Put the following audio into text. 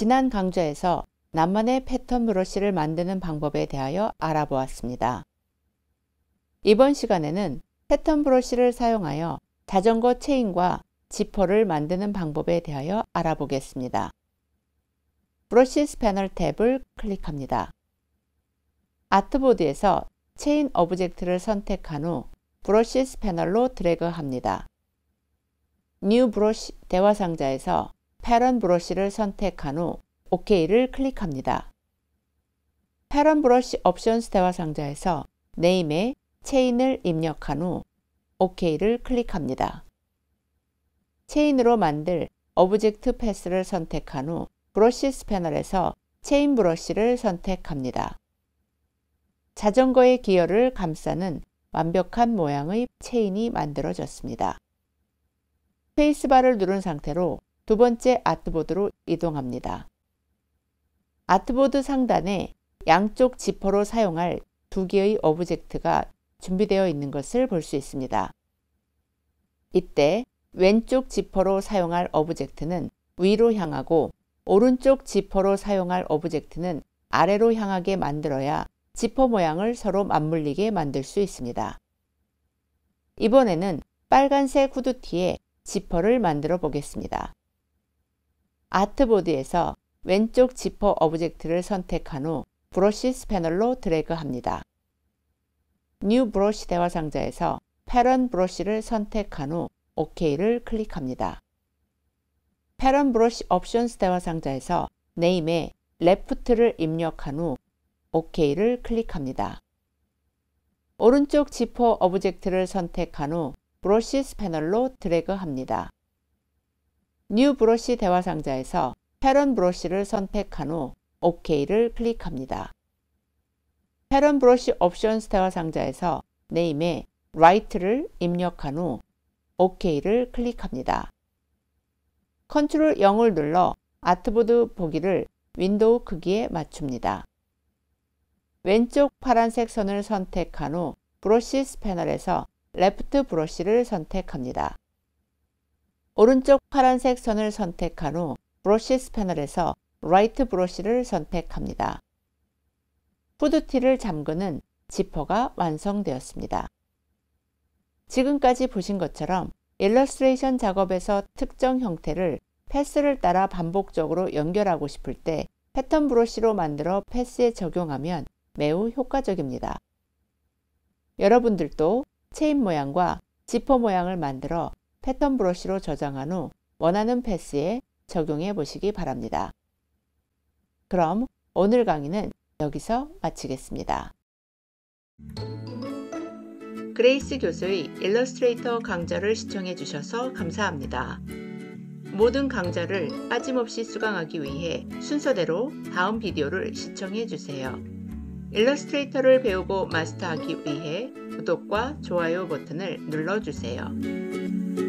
지난 강좌에서 나만의 패턴 브러쉬를 만드는 방법에 대하여 알아보았습니다. 이번 시간에는 패턴 브러쉬를 사용하여 자전거 체인과 지퍼를 만드는 방법에 대하여 알아보겠습니다. 브러쉬 스패널 탭을 클릭합니다. 아트보드에서 체인 오브젝트를 선택한 후 브러쉬 스패널로 드래그합니다. 뉴 브러쉬 대화 상자에서 패런 브러쉬를 선택한 후 OK를 클릭합니다. 패런 브러쉬 옵션스 대화 상자에서 네임에 체인을 입력한 후 OK를 클릭합니다. 체인으로 만들 오브젝트 패스를 선택한 후브러쉬스 패널에서 체인 브러쉬를 선택합니다. 자전거의 기어를 감싸는 완벽한 모양의 체인이 만들어졌습니다. 페이스바를 누른 상태로 두 번째 아트보드로 이동합니다. 아트보드 상단에 양쪽 지퍼로 사용할 두 개의 오브젝트가 준비되어 있는 것을 볼 수 있습니다. 이때 왼쪽 지퍼로 사용할 오브젝트는 위로 향하고 오른쪽 지퍼로 사용할 오브젝트는 아래로 향하게 만들어야 지퍼 모양을 서로 맞물리게 만들 수 있습니다. 이번에는 빨간색 후드티에 지퍼를 만들어 보겠습니다. 아트보드에서 왼쪽 지퍼 오브젝트를 선택한 후 브러시스 패널로 드래그합니다. 뉴 브러시 대화 상자에서 패런 브러쉬를 선택한 후 OK를 클릭합니다. 패런 브러쉬 옵션스 대화 상자에서 n a m e 에 l e f t 를 입력한 후 OK를 클릭합니다. 오른쪽 지퍼 오브젝트를 선택한 후 브러시스 패널로 드래그합니다. 뉴 브러쉬 대화 상자에서 패런 브러쉬를 선택한 후 OK를 클릭합니다. 패런 브러쉬 옵션스 대화 상자에서 네임에 r i t e 를 입력한 후 OK를 클릭합니다. 컨트롤 0을 눌러 아트보드 보기를 윈도우 크기에 맞춥니다. 왼쪽 파란색 선을 선택한 후브러쉬스 패널에서 Left 브러쉬를 선택합니다. 오른쪽 파란색 선을 선택한 후 브러시스 패널에서 라이트 브러쉬를 선택합니다. 후드티를 잠그는 지퍼가 완성되었습니다. 지금까지 보신 것처럼 일러스트레이션 작업에서 특정 형태를 패스를 따라 반복적으로 연결하고 싶을 때 패턴 브러시로 만들어 패스에 적용하면 매우 효과적입니다. 여러분들도 체인 모양과 지퍼 모양을 만들어 패턴 브러쉬로 저장한 후 원하는 패스에 적용해 보시기 바랍니다. 그럼 오늘 강의는 여기서 마치겠습니다. 그레이스 교수의 일러스트레이터 강좌를 시청해 주셔서 감사합니다. 모든 강좌를 빠짐없이 수강하기 위해 순서대로 다음 비디오를 시청해 주세요. 일러스트레이터를 배우고 마스터하기 위해 구독과 좋아요 버튼을 눌러주세요.